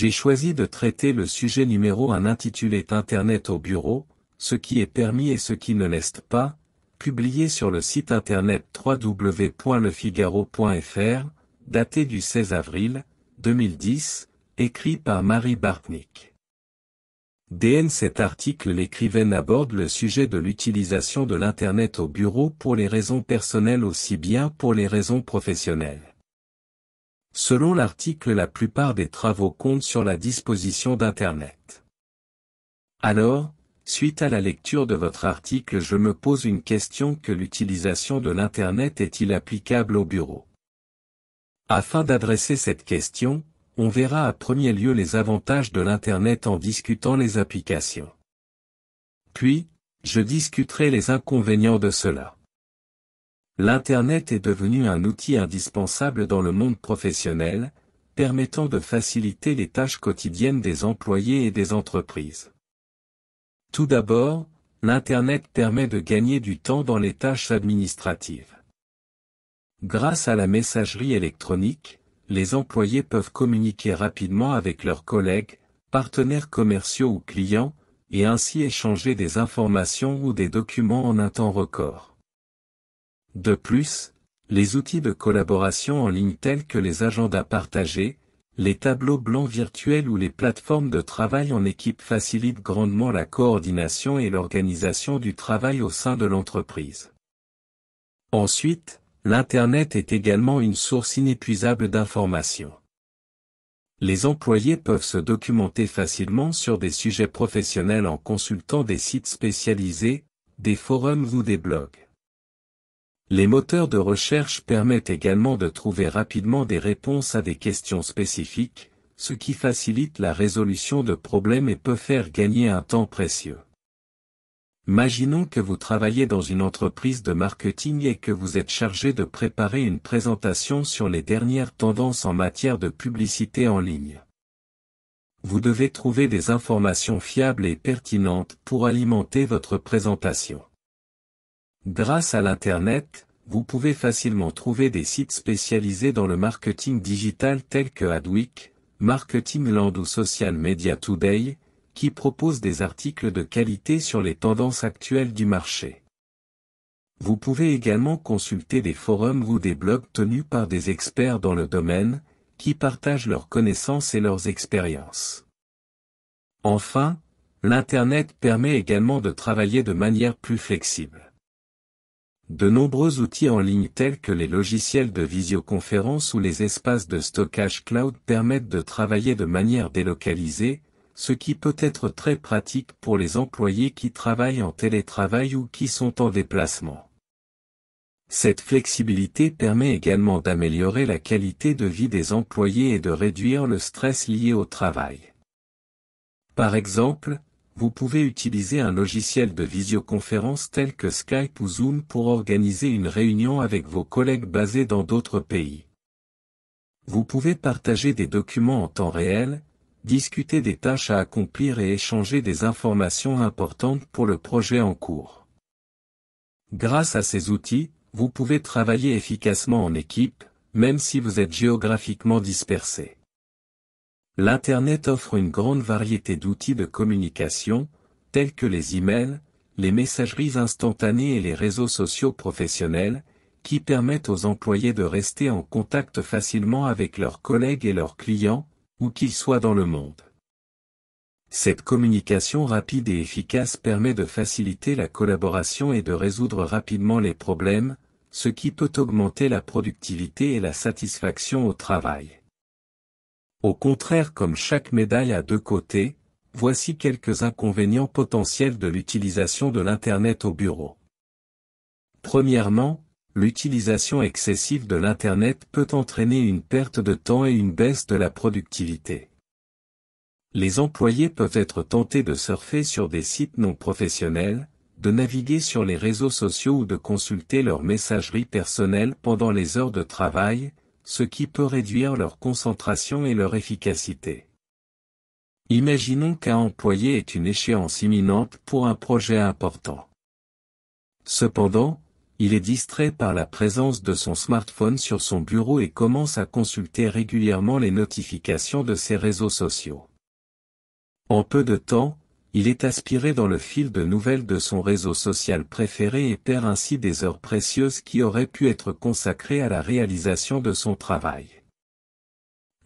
J'ai choisi de traiter le sujet numéro 1 intitulé Internet au bureau, ce qui est permis et ce qui ne l'est pas, publié sur le site internet www.lefigaro.fr, daté du 16 avril 2010, écrit par Marie Bartnik. DN cet article l'écrivaine aborde le sujet de l'utilisation de l'Internet au bureau pour les raisons personnelles aussi bien pour les raisons professionnelles. Selon l'article la plupart des travaux comptent sur la disposition d'Internet. Alors, suite à la lecture de votre article je me pose une question que l'utilisation de l'Internet est-il applicable au bureau Afin d'adresser cette question, on verra à premier lieu les avantages de l'Internet en discutant les applications. Puis, je discuterai les inconvénients de cela. L'Internet est devenu un outil indispensable dans le monde professionnel, permettant de faciliter les tâches quotidiennes des employés et des entreprises. Tout d'abord, l'Internet permet de gagner du temps dans les tâches administratives. Grâce à la messagerie électronique, les employés peuvent communiquer rapidement avec leurs collègues, partenaires commerciaux ou clients, et ainsi échanger des informations ou des documents en un temps record. De plus, les outils de collaboration en ligne tels que les agendas partagés, les tableaux blancs virtuels ou les plateformes de travail en équipe facilitent grandement la coordination et l'organisation du travail au sein de l'entreprise. Ensuite, l'Internet est également une source inépuisable d'informations. Les employés peuvent se documenter facilement sur des sujets professionnels en consultant des sites spécialisés, des forums ou des blogs. Les moteurs de recherche permettent également de trouver rapidement des réponses à des questions spécifiques, ce qui facilite la résolution de problèmes et peut faire gagner un temps précieux. Imaginons que vous travaillez dans une entreprise de marketing et que vous êtes chargé de préparer une présentation sur les dernières tendances en matière de publicité en ligne. Vous devez trouver des informations fiables et pertinentes pour alimenter votre présentation. Grâce à l'Internet, vous pouvez facilement trouver des sites spécialisés dans le marketing digital tels que Adweek, Marketing Land ou Social Media Today, qui proposent des articles de qualité sur les tendances actuelles du marché. Vous pouvez également consulter des forums ou des blogs tenus par des experts dans le domaine, qui partagent leurs connaissances et leurs expériences. Enfin, l'Internet permet également de travailler de manière plus flexible. De nombreux outils en ligne tels que les logiciels de visioconférence ou les espaces de stockage cloud permettent de travailler de manière délocalisée, ce qui peut être très pratique pour les employés qui travaillent en télétravail ou qui sont en déplacement. Cette flexibilité permet également d'améliorer la qualité de vie des employés et de réduire le stress lié au travail. Par exemple, vous pouvez utiliser un logiciel de visioconférence tel que Skype ou Zoom pour organiser une réunion avec vos collègues basés dans d'autres pays. Vous pouvez partager des documents en temps réel, discuter des tâches à accomplir et échanger des informations importantes pour le projet en cours. Grâce à ces outils, vous pouvez travailler efficacement en équipe, même si vous êtes géographiquement dispersé. L'Internet offre une grande variété d'outils de communication, tels que les emails, les messageries instantanées et les réseaux sociaux professionnels, qui permettent aux employés de rester en contact facilement avec leurs collègues et leurs clients, où qu'ils soient dans le monde. Cette communication rapide et efficace permet de faciliter la collaboration et de résoudre rapidement les problèmes, ce qui peut augmenter la productivité et la satisfaction au travail. Au contraire comme chaque médaille a deux côtés, voici quelques inconvénients potentiels de l'utilisation de l'Internet au bureau. Premièrement, l'utilisation excessive de l'Internet peut entraîner une perte de temps et une baisse de la productivité. Les employés peuvent être tentés de surfer sur des sites non professionnels, de naviguer sur les réseaux sociaux ou de consulter leur messagerie personnelle pendant les heures de travail, ce qui peut réduire leur concentration et leur efficacité. Imaginons qu'un employé est une échéance imminente pour un projet important. Cependant, il est distrait par la présence de son smartphone sur son bureau et commence à consulter régulièrement les notifications de ses réseaux sociaux. En peu de temps, il est aspiré dans le fil de nouvelles de son réseau social préféré et perd ainsi des heures précieuses qui auraient pu être consacrées à la réalisation de son travail.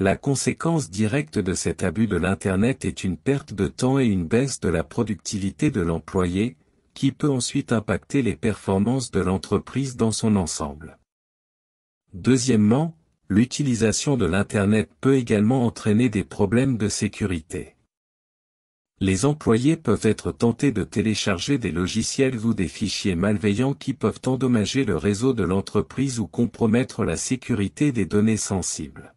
La conséquence directe de cet abus de l'Internet est une perte de temps et une baisse de la productivité de l'employé, qui peut ensuite impacter les performances de l'entreprise dans son ensemble. Deuxièmement, l'utilisation de l'Internet peut également entraîner des problèmes de sécurité les employés peuvent être tentés de télécharger des logiciels ou des fichiers malveillants qui peuvent endommager le réseau de l'entreprise ou compromettre la sécurité des données sensibles.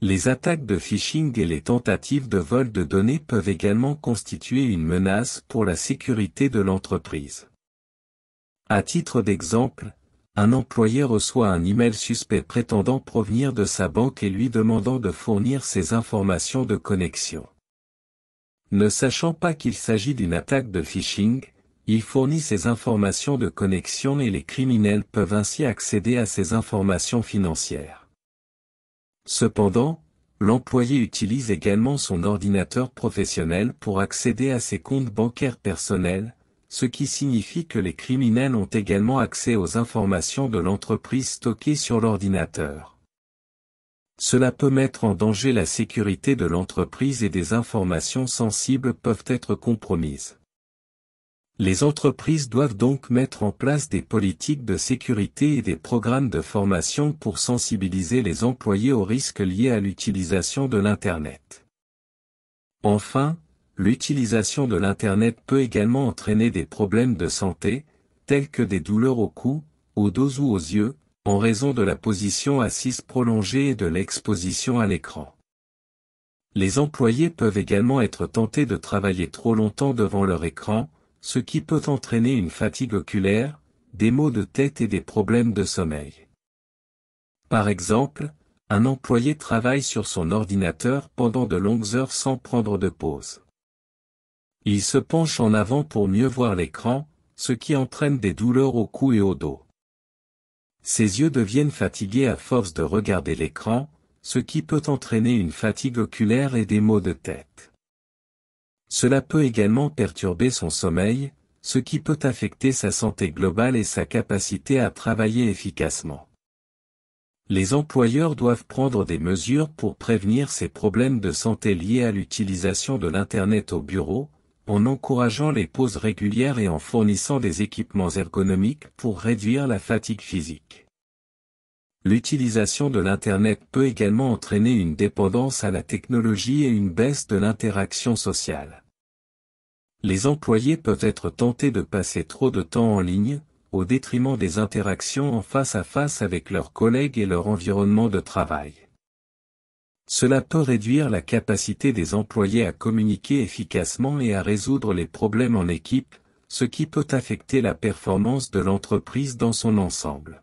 Les attaques de phishing et les tentatives de vol de données peuvent également constituer une menace pour la sécurité de l'entreprise. À titre d'exemple, un employé reçoit un email suspect prétendant provenir de sa banque et lui demandant de fournir ses informations de connexion. Ne sachant pas qu'il s'agit d'une attaque de phishing, il fournit ses informations de connexion et les criminels peuvent ainsi accéder à ses informations financières. Cependant, l'employé utilise également son ordinateur professionnel pour accéder à ses comptes bancaires personnels, ce qui signifie que les criminels ont également accès aux informations de l'entreprise stockées sur l'ordinateur. Cela peut mettre en danger la sécurité de l'entreprise et des informations sensibles peuvent être compromises. Les entreprises doivent donc mettre en place des politiques de sécurité et des programmes de formation pour sensibiliser les employés aux risques liés à l'utilisation de l'Internet. Enfin, l'utilisation de l'Internet peut également entraîner des problèmes de santé, tels que des douleurs au cou, aux dos ou aux yeux, en raison de la position assise prolongée et de l'exposition à l'écran. Les employés peuvent également être tentés de travailler trop longtemps devant leur écran, ce qui peut entraîner une fatigue oculaire, des maux de tête et des problèmes de sommeil. Par exemple, un employé travaille sur son ordinateur pendant de longues heures sans prendre de pause. Il se penche en avant pour mieux voir l'écran, ce qui entraîne des douleurs au cou et au dos. Ses yeux deviennent fatigués à force de regarder l'écran, ce qui peut entraîner une fatigue oculaire et des maux de tête. Cela peut également perturber son sommeil, ce qui peut affecter sa santé globale et sa capacité à travailler efficacement. Les employeurs doivent prendre des mesures pour prévenir ces problèmes de santé liés à l'utilisation de l'Internet au bureau, en encourageant les pauses régulières et en fournissant des équipements ergonomiques pour réduire la fatigue physique. L'utilisation de l'Internet peut également entraîner une dépendance à la technologie et une baisse de l'interaction sociale. Les employés peuvent être tentés de passer trop de temps en ligne, au détriment des interactions en face à face avec leurs collègues et leur environnement de travail. Cela peut réduire la capacité des employés à communiquer efficacement et à résoudre les problèmes en équipe, ce qui peut affecter la performance de l'entreprise dans son ensemble.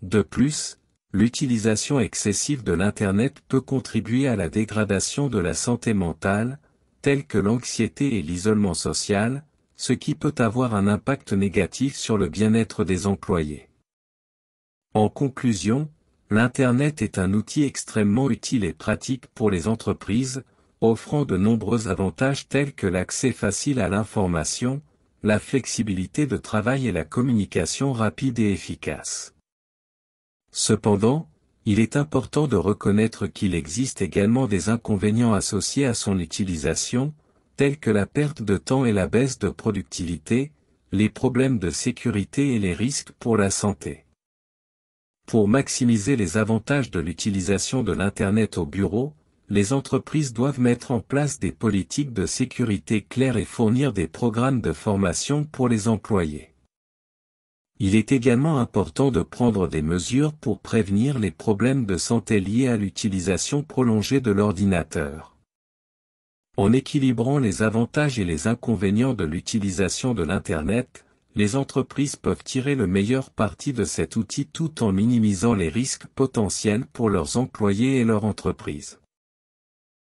De plus, l'utilisation excessive de l'Internet peut contribuer à la dégradation de la santé mentale, telle que l'anxiété et l'isolement social, ce qui peut avoir un impact négatif sur le bien-être des employés. En conclusion, L'Internet est un outil extrêmement utile et pratique pour les entreprises, offrant de nombreux avantages tels que l'accès facile à l'information, la flexibilité de travail et la communication rapide et efficace. Cependant, il est important de reconnaître qu'il existe également des inconvénients associés à son utilisation, tels que la perte de temps et la baisse de productivité, les problèmes de sécurité et les risques pour la santé. Pour maximiser les avantages de l'utilisation de l'Internet au bureau, les entreprises doivent mettre en place des politiques de sécurité claires et fournir des programmes de formation pour les employés. Il est également important de prendre des mesures pour prévenir les problèmes de santé liés à l'utilisation prolongée de l'ordinateur. En équilibrant les avantages et les inconvénients de l'utilisation de l'Internet, les entreprises peuvent tirer le meilleur parti de cet outil tout en minimisant les risques potentiels pour leurs employés et leur entreprise.